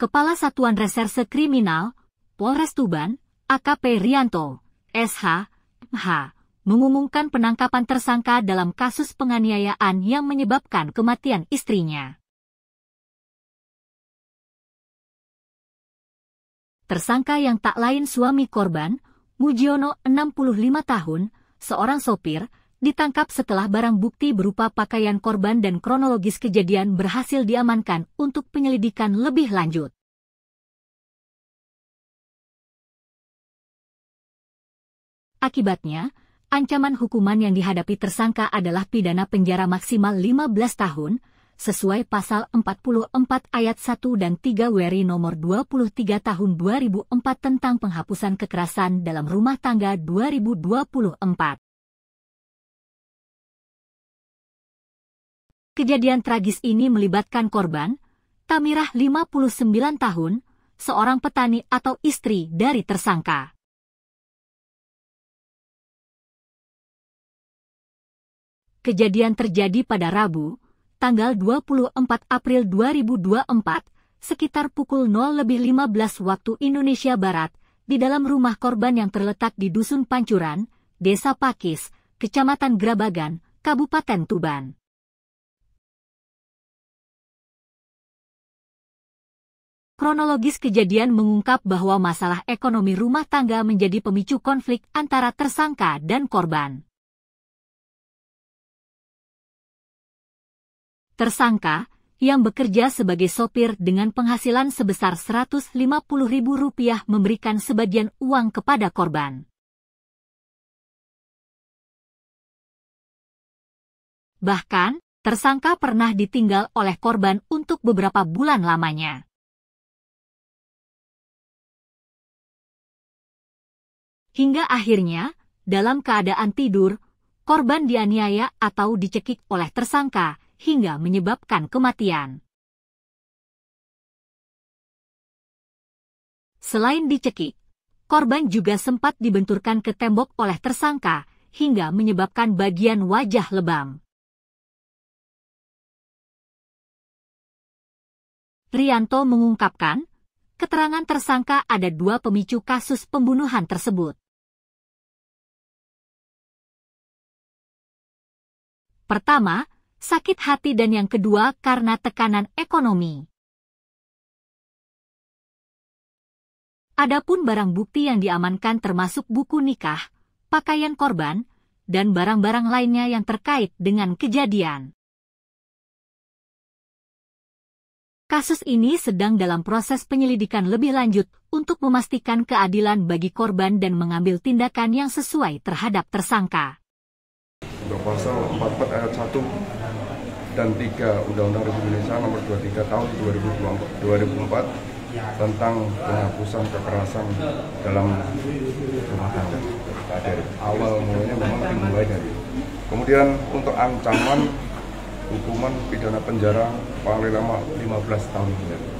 Kepala Satuan Reserse Kriminal, Polres Tuban, AKP Rianto, SH, MH, mengumumkan penangkapan tersangka dalam kasus penganiayaan yang menyebabkan kematian istrinya. Tersangka yang tak lain suami korban, Mujiono 65 tahun, seorang sopir, ditangkap setelah barang bukti berupa pakaian korban dan kronologis kejadian berhasil diamankan untuk penyelidikan lebih lanjut. Akibatnya, ancaman hukuman yang dihadapi tersangka adalah pidana penjara maksimal 15 tahun, sesuai pasal 44 ayat 1 dan 3 WERI nomor 23 tahun 2004 tentang penghapusan kekerasan dalam rumah tangga 2024. Kejadian tragis ini melibatkan korban, Tamirah 59 tahun, seorang petani atau istri dari tersangka. Kejadian terjadi pada Rabu, tanggal 24 April 2024, sekitar pukul 0 lebih 15 waktu Indonesia Barat, di dalam rumah korban yang terletak di Dusun Pancuran, Desa Pakis, Kecamatan Grabagan, Kabupaten Tuban. kronologis kejadian mengungkap bahwa masalah ekonomi rumah tangga menjadi pemicu konflik antara tersangka dan korban. Tersangka, yang bekerja sebagai sopir dengan penghasilan sebesar Rp150.000 memberikan sebagian uang kepada korban. Bahkan, tersangka pernah ditinggal oleh korban untuk beberapa bulan lamanya. Hingga akhirnya, dalam keadaan tidur, korban dianiaya atau dicekik oleh tersangka hingga menyebabkan kematian. Selain dicekik, korban juga sempat dibenturkan ke tembok oleh tersangka hingga menyebabkan bagian wajah lebam. Rianto mengungkapkan, keterangan tersangka ada dua pemicu kasus pembunuhan tersebut. Pertama, sakit hati dan yang kedua karena tekanan ekonomi. Adapun barang bukti yang diamankan termasuk buku nikah, pakaian korban, dan barang-barang lainnya yang terkait dengan kejadian. Kasus ini sedang dalam proses penyelidikan lebih lanjut untuk memastikan keadilan bagi korban dan mengambil tindakan yang sesuai terhadap tersangka. Pasal 44 ayat 1 dan 3 Undang-Undang Republik Indonesia nomor 23 tahun 2004 tentang penghapusan kekerasan dalam rumah tangga. Dari awal mulanya memang dimulai dari. Kemudian untuk ancaman hukuman pidana penjara paling lama 15 tahun